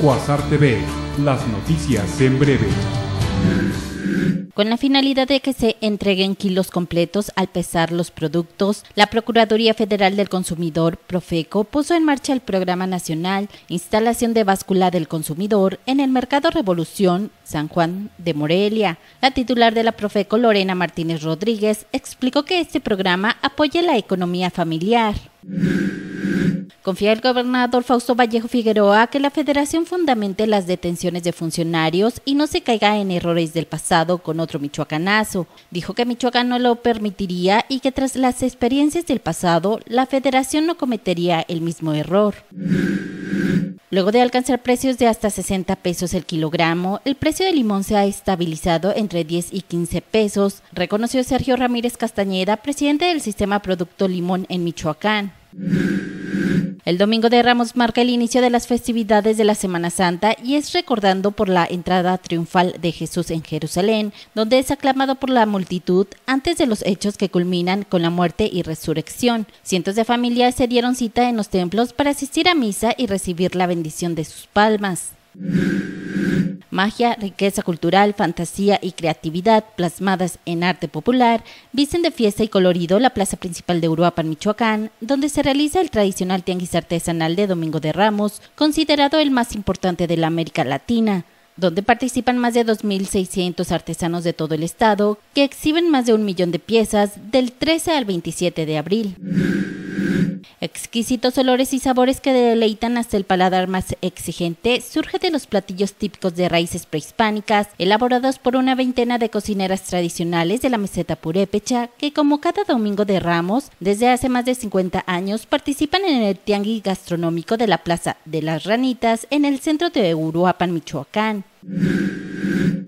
Cuasar TV, las noticias en breve. Con la finalidad de que se entreguen kilos completos al pesar los productos, la Procuraduría Federal del Consumidor, Profeco, puso en marcha el Programa Nacional Instalación de Báscula del Consumidor en el Mercado Revolución San Juan de Morelia. La titular de la Profeco, Lorena Martínez Rodríguez, explicó que este programa apoya la economía familiar. Confía el gobernador Fausto Vallejo Figueroa que la federación fundamente las detenciones de funcionarios y no se caiga en errores del pasado con otro michoacanazo. Dijo que Michoacán no lo permitiría y que tras las experiencias del pasado, la federación no cometería el mismo error. Luego de alcanzar precios de hasta 60 pesos el kilogramo, el precio de limón se ha estabilizado entre 10 y 15 pesos, reconoció Sergio Ramírez Castañeda, presidente del Sistema Producto Limón en Michoacán. El domingo de Ramos marca el inicio de las festividades de la Semana Santa y es recordando por la entrada triunfal de Jesús en Jerusalén, donde es aclamado por la multitud antes de los hechos que culminan con la muerte y resurrección. Cientos de familias se dieron cita en los templos para asistir a misa y recibir la bendición de sus palmas. Magia, riqueza cultural, fantasía y creatividad plasmadas en arte popular visten de fiesta y colorido la plaza principal de Uruapan, Michoacán, donde se realiza el tradicional tianguis artesanal de Domingo de Ramos, considerado el más importante de la América Latina donde participan más de 2.600 artesanos de todo el estado, que exhiben más de un millón de piezas del 13 al 27 de abril. Exquisitos olores y sabores que deleitan hasta el paladar más exigente surge de los platillos típicos de raíces prehispánicas, elaborados por una veintena de cocineras tradicionales de la meseta purépecha, que como cada domingo de Ramos, desde hace más de 50 años participan en el tianguis gastronómico de la Plaza de las Ranitas en el centro de Uruapan, Michoacán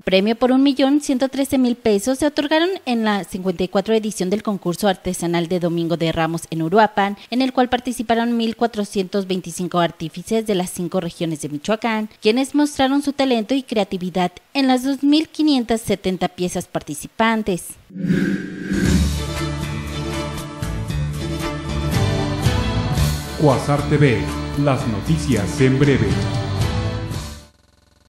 premio por 1.113.000 pesos se otorgaron en la 54 edición del concurso artesanal de Domingo de Ramos en Uruapan, en el cual participaron 1.425 artífices de las cinco regiones de Michoacán, quienes mostraron su talento y creatividad en las 2.570 piezas participantes. TV, las noticias en breve.